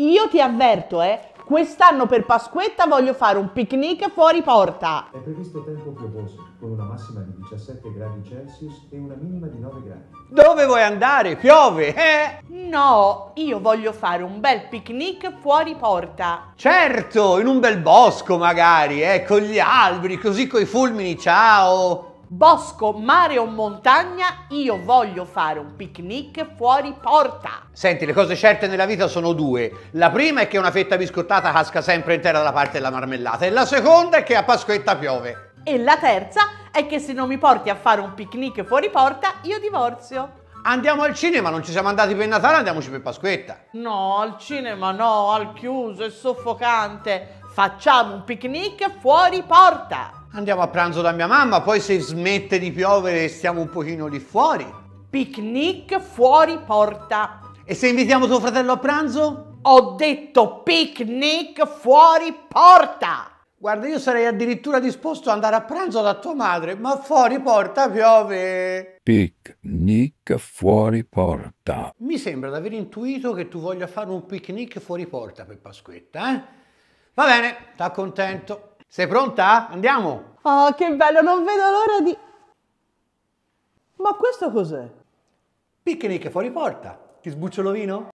Io ti avverto, eh, quest'anno per Pasquetta voglio fare un picnic fuori porta. È previsto tempo piovoso, con una massima di 17 gradi Celsius e una minima di 9 gradi. Dove vuoi andare? Piove, eh? No, io voglio fare un bel picnic fuori porta. Certo, in un bel bosco magari, eh, con gli alberi, così coi fulmini, ciao! Bosco, mare o montagna, io voglio fare un picnic fuori porta. Senti, le cose certe nella vita sono due. La prima è che una fetta biscottata casca sempre intera dalla parte della marmellata e la seconda è che a Pasquetta piove. E la terza è che se non mi porti a fare un picnic fuori porta, io divorzio. Andiamo al cinema, non ci siamo andati per Natale, andiamoci per Pasquetta. No, al cinema no, al chiuso, è soffocante. Facciamo un picnic fuori porta. Andiamo a pranzo da mia mamma, poi se smette di piovere stiamo un pochino lì fuori. Picnic fuori porta. E se invitiamo tuo fratello a pranzo? Ho detto picnic fuori porta. Guarda, io sarei addirittura disposto ad andare a pranzo da tua madre, ma fuori porta piove. Picnic fuori porta. Mi sembra di aver intuito che tu voglia fare un picnic fuori porta per Pasquetta, eh? Va bene, t'accontento. Sei pronta? Andiamo! Oh, che bello, non vedo l'ora di... Ma questo cos'è? Picnic fuori porta. Ti sbuccio vino?